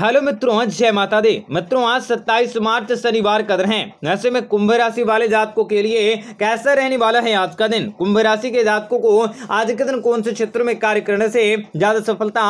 hello मित्रों जय माता दे मित्रों आज 27 मार्च शनिवार का दिन है ऐसे में कुंभ राशि वाले जातकों के लिए कैसा रहने वाला है आज का दिन कुंभ राशि के जातकों को आज के दिन कौन से क्षेत्र में कार्य करने से ज्यादा सफलता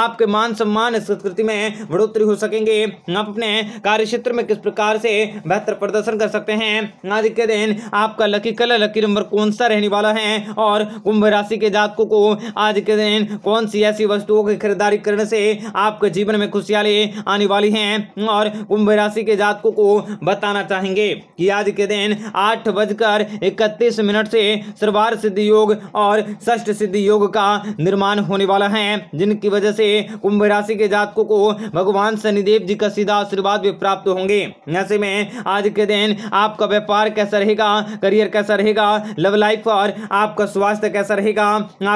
आपके मान सम्मान संस्कृति में बढ़ोतरी हो सकेंगे आप अपने कार्य क्षेत्र में किस प्रकार से बेहतर प्रदर्शन कर सकते हैं आज के दिन आपका लकी कलर लकी नंबर कौन सा रहने वाला है और कुंभ राशि के जातकों को आज के दिन कौन सी ऐसी वस्तुओं की खरीदारी करने से आपके जीवन में खुशहाली आने वाली हैं और कुंभ राशि के जातकों को बताना चाहेंगे कि आज के दिन आठ बजकर इकतीस मिनट से सर्वार सिद्धि योग और षष्ठ सिद्धि योग का निर्माण होने वाला है जिनकी वजह से कुंभ राशि के जातकों को भगवान शनिदेव जी का सीधा आशीर्वाद भी प्राप्त होंगे ऐसे में आज के दिन आपका व्यापार कैसा रहेगा करियर कैसा रहेगा लव लाइफ और आपका स्वास्थ्य कैसा रहेगा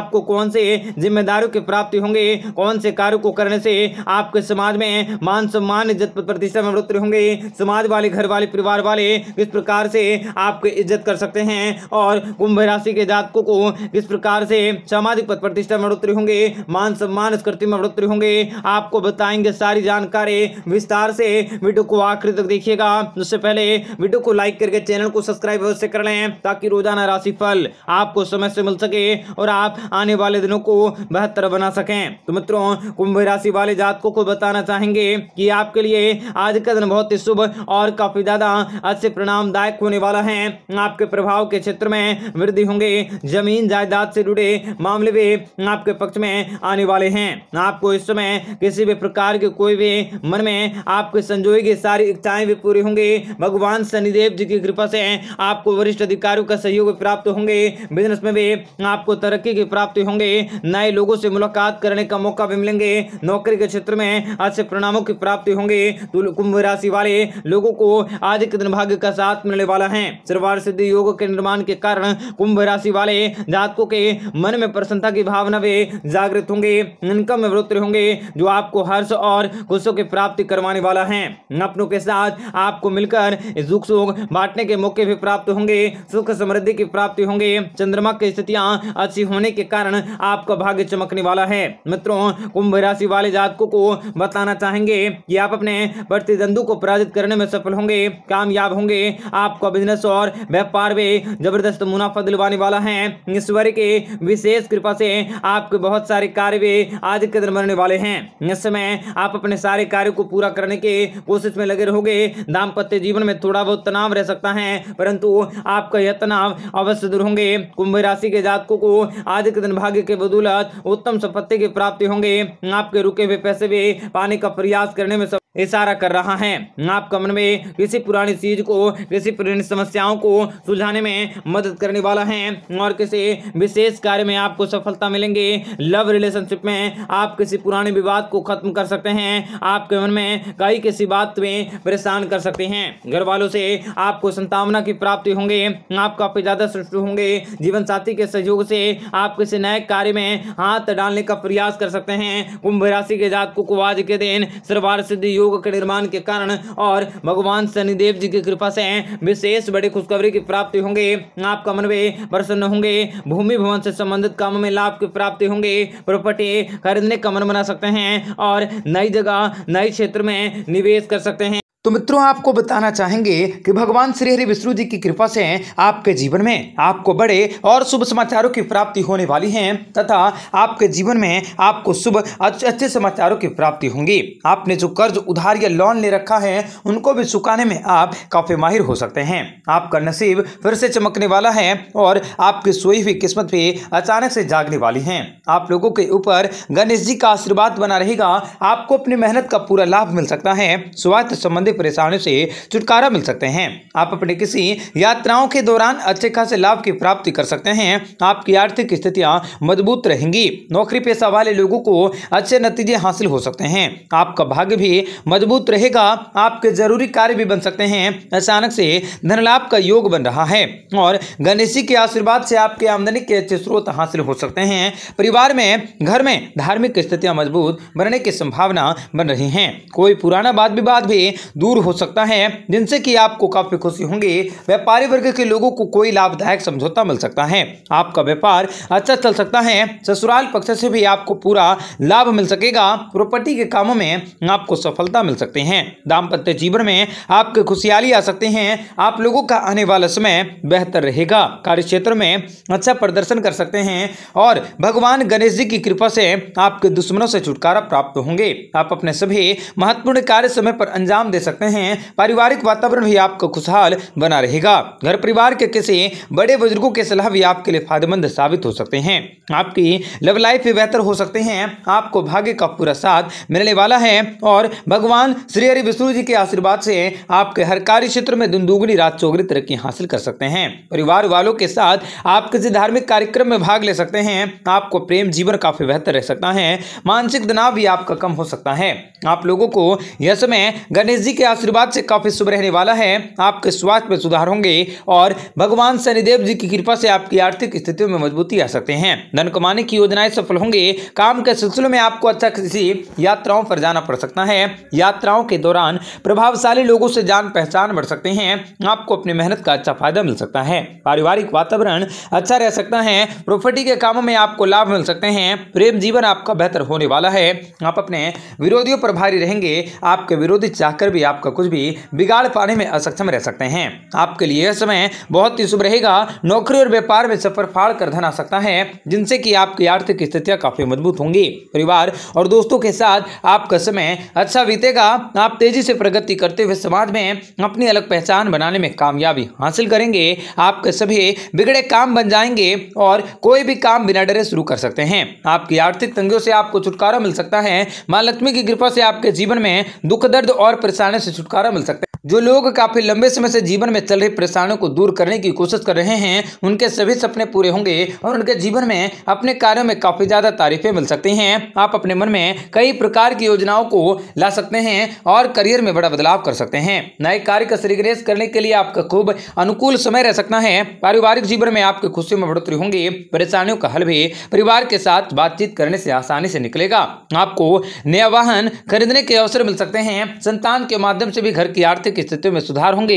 आपको कौन से जिम्मेदारों की प्राप्ति होंगे कौन से कार्य को करने से आपके समाज में हैं मान सम्मान इज्जत प्रतिष्ठा में बढ़ोतरी होंगे समाज वाले घर वाले परिवार वाले किस प्रकार से आपकी इज्जत कर सकते हैं और कुंभ राशि के जातकों को किस प्रकार से सामाजिक पद प्रतिष्ठा में बढ़ोतरी होंगे मान सम्मान स्कृति में बढ़ोतरी होंगे आपको बताएंगे सारी जानकारी विस्तार से वीडियो को आखिर तक देखिएगा उससे पहले वीडियो को लाइक करके चैनल को सब्सक्राइब अवश्य कर लें ताकि रोजाना राशि फल आपको समय से मिल सके और आप आने वाले दिनों को बेहतर बना सकें तो मित्रों कुंभ राशि वाले जातकों को बताना चाहें चाहेंगे कि आपके लिए आज का दिन बहुत ही शुभ और काफी ज्यादा अच्छे परिणामदायक होने वाला है आपके प्रभाव के क्षेत्र में वृद्धि होंगे जमीन जायदाद से जुड़े मामले भी आपके पक्ष में आने वाले हैं आपको इस समय किसी भी प्रकार के कोई भी मन में आपके संजोई की सारी इच्छाएं भी पूरी होंगे भगवान शनिदेव जी की कृपा से आपको वरिष्ठ अधिकारियों का सहयोग प्राप्त होंगे बिजनेस में भी आपको तरक्की की प्राप्ति होंगे नए लोगों से मुलाकात करने का मौका भी मिलेंगे नौकरी के क्षेत्र में अच्छे परिणामों की प्राप्ति होंगे कुंभ राशि वाले लोगों को आज के दिन भाग्य का साथ मिलने वाला है सर्वार सिद्धि योग के निर्माण के कारण कुंभ राशि वाले जातकों के मन में प्रसन्नता की भावना वे जागृत होंगे इनकम में वृत्ति होंगे जो आपको हर्ष और खुशों की प्राप्ति करवाने वाला है अपनों के साथ आपको मिलकर सुख सुख बांटने के मौके भी प्राप्त होंगे सुख समृद्धि की प्राप्ति होंगे चंद्रमा की स्थितियां अच्छी होने के कारण आपका भाग्य चमकने वाला है मित्रों कुंभ राशि वाले जातकों को बताना बताना चाहेंगे कि आप अपने प्रतिद्वंदु को पराजित करने में सफल होंगे कामयाब होंगे आपका बिजनेस और व्यापार में जबरदस्त मुनाफा दिलवाने वाला है ईश्वर के विशेष कृपा से आपके बहुत सारे कार्य भी आज के दिन बनने वाले हैं इस समय आप अपने सारे कार्य को पूरा करने की कोशिश में लगे रहोगे दाम्पत्य जीवन में थोड़ा बहुत तनाव रह सकता है परंतु आपका यह तनाव अवश्य दूर होंगे कुंभ राशि के जातकों को आज के दिन भाग्य के बदौलत उत्तम संपत्ति की प्राप्ति होंगे आपके रुके हुए पैसे भी पाने का प्रयास करने में सब इशारा कर रहा है आप कमर में किसी पुरानी चीज को किसी पुरानी समस्याओं को सुलझाने में मदद करने वाला है और किसी विशेष कार्य में आपको सफलता मिलेंगे लव रिलेशनशिप में आप किसी पुराने विवाद को खत्म कर सकते हैं आपके मन में कई किसी बात में परेशान कर सकते हैं घर वालों से आपको संतावना की प्राप्ति होंगे आप काफी ज्यादा सृष्ट होंगे जीवन साथी के सहयोग से आप किसी नए कार्य में हाथ डालने का प्रयास कर सकते हैं कुंभ राशि के जातकों को आज के दिन सर्वार सिद्धि योग के निर्माण के कारण और भगवान शनिदेव जी की कृपा से विशेष बड़ी खुशखबरी की प्राप्ति होंगे आपका मन में प्रसन्न होंगे भूमि भवन से संबंधित काम में लाभ की प्राप्ति होंगे प्रॉपर्टी खरीदने का मन बना सकते हैं और नई जगह नए क्षेत्र में निवेश कर सकते हैं तो मित्रों आपको बताना चाहेंगे कि भगवान श्री हरि विष्णु जी की कृपा से आपके जीवन में आपको बड़े और शुभ समाचारों की प्राप्ति होने वाली है तथा आपके जीवन में आपको शुभ अच्छे समाचारों की प्राप्ति होंगी आपने जो कर्ज उधार या लोन ले रखा है उनको भी चुकाने में आप काफ़ी माहिर हो सकते हैं आपका नसीब फिर से चमकने वाला है और आपकी सोई हुई किस्मत भी अचानक से जागने वाली है आप लोगों के ऊपर गणेश जी का आशीर्वाद बना रहेगा आपको अपनी मेहनत का पूरा लाभ मिल सकता है स्वास्थ्य संबंधित संबंधी परेशानियों से छुटकारा मिल सकते हैं आप अपने किसी यात्राओं के दौरान अच्छे खासे लाभ की प्राप्ति कर सकते हैं आपकी आर्थिक स्थितियाँ मजबूत रहेंगी नौकरी पेशा वाले लोगों को अच्छे नतीजे हासिल हो सकते हैं आपका भाग्य भी मजबूत रहेगा आपके जरूरी कार्य भी बन सकते हैं अचानक से धनलाभ का योग बन रहा है और गणेश जी के आशीर्वाद से आपके आमदनी के अच्छे स्रोत हासिल हो सकते हैं परिवार में घर में धार्मिक स्थितियां मजबूत बनने की संभावना बन रही हैं कोई पुराना वाद विवाद भी दूर हो सकता है जिनसे कि आपको काफ़ी खुशी होंगी व्यापारी वर्ग के लोगों को कोई लाभदायक समझौता मिल सकता है आपका व्यापार अच्छा चल सकता है ससुराल पक्ष से भी आपको पूरा लाभ मिल सकेगा प्रॉपर्टी के कामों में आपको सफलता मिल सकती है दाम्पत्य जीवन में आपकी खुशहाली आ सकते हैं आप लोगों का आने वाला समय बेहतर रहेगा कार्य क्षेत्र में अच्छा प्रदर्शन कर सकते हैं और भगवान गणेश जी की कृपा से आपके दुश्मनों से छुटकारा प्राप्त होंगे आप अपने सभी महत्वपूर्ण कार्य समय पर अंजाम दे सकते सकते हैं पारिवारिक वातावरण भी आपका खुशहाल बना रहेगा घर परिवार के किसी बड़े बुजुर्गों के सलाह भी आपके लिए फायदेमंद साबित हो सकते हैं आपकी लव लाइफ भी बेहतर हो सकते हैं आपको भाग्य का पूरा साथ मिलने वाला है और भगवान श्री हरि विष्णु जी के आशीर्वाद से आपके हर कार्य क्षेत्र में दिन दुगुनी रात चौगरी तरक्की हासिल कर सकते हैं परिवार वालों के साथ आप किसी धार्मिक कार्यक्रम में भाग ले सकते हैं आपको प्रेम जीवन काफी बेहतर रह सकता है मानसिक तनाव भी आपका कम हो सकता है आप लोगों को यह समय गणेश जी के आशीर्वाद से काफ़ी शुभ रहने वाला है आपके स्वास्थ्य में सुधार होंगे और भगवान शनिदेव जी की कृपा से आपकी आर्थिक स्थितियों में मजबूती आ सकते हैं धन कमाने की योजनाएं सफल होंगे काम के सिलसिले में आपको अच्छा किसी यात्राओं पर जाना पड़ सकता है यात्राओं के दौरान प्रभावशाली लोगों से जान पहचान बढ़ सकते हैं आपको अपनी मेहनत का अच्छा फायदा मिल सकता है पारिवारिक वातावरण अच्छा रह सकता है प्रॉपर्टी के कामों में आपको लाभ मिल सकते हैं प्रेम जीवन आपका बेहतर होने वाला है आप अपने विरोधियों पर भारी रहेंगे आपके विरोधी चाहकर भी आपका कुछ भी बिगाड़ पाने में असक्षम रह सकते हैं आपके लिए यह समय बहुत ही शुभ रहेगा नौकरी और व्यापार में सफर फाड़ कर धन आ सकता है जिनसे कि आपकी आर्थिक स्थितियाँ काफ़ी मजबूत होंगी परिवार और दोस्तों के साथ आपका समय अच्छा बीतेगा आप तेजी से प्रगति करते हुए समाज में अपनी अलग पहचान बनाने में कामयाबी हासिल करेंगे आपके सभी बिगड़े काम बन जाएंगे और कोई भी काम बिना डरे शुरू कर सकते हैं आपकी आर्थिक तंगियों से आपको छुटकारा मिल सकता है माँ लक्ष्मी की कृपा से आपके जीवन में दुख दर्द और परेशानी से छुटकारा मिल सकता है जो लोग काफी लंबे समय से जीवन में चल रही परेशानियों को दूर करने की कोशिश कर रहे हैं उनके सभी सपने पूरे होंगे और उनके जीवन में अपने कार्यों में काफी ज्यादा तारीफें मिल सकती हैं आप अपने मन में कई प्रकार की योजनाओं को ला सकते हैं और करियर में बड़ा बदलाव कर सकते हैं नए कार्य का श्रीग्रेस करने के लिए आपका खूब अनुकूल समय रह सकता है पारिवारिक जीवन में आपकी खुशी में बढ़ोतरी होंगी परेशानियों का हल भी परिवार के साथ बातचीत करने से आसानी से निकलेगा आपको नया वाहन खरीदने के अवसर मिल सकते हैं संतान के माध्यम से भी घर की आर्थिक आर्थिक स्थितियों में सुधार होंगे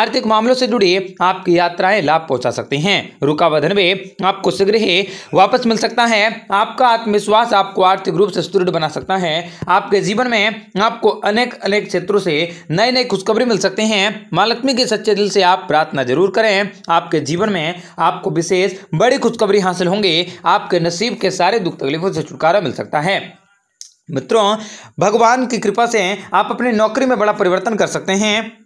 आर्थिक मामलों से जुड़ी आपकी यात्राएं लाभ पहुंचा सकती हैं रुकावधन में आपको शीघ्र ही वापस मिल सकता है आपका आत्मविश्वास आपको आर्थिक रूप से सुदृढ़ बना सकता है आपके जीवन में आपको अनेक अनेक क्षेत्रों से नए नए खुशखबरी मिल सकते हैं मां लक्ष्मी के सच्चे दिल से आप प्रार्थना जरूर करें आपके जीवन में आपको विशेष बड़ी खुशखबरी हासिल होंगे आपके नसीब के सारे दुख तकलीफों से छुटकारा मिल सकता है मित्रों भगवान की कृपा से आप अपनी नौकरी में बड़ा परिवर्तन कर सकते हैं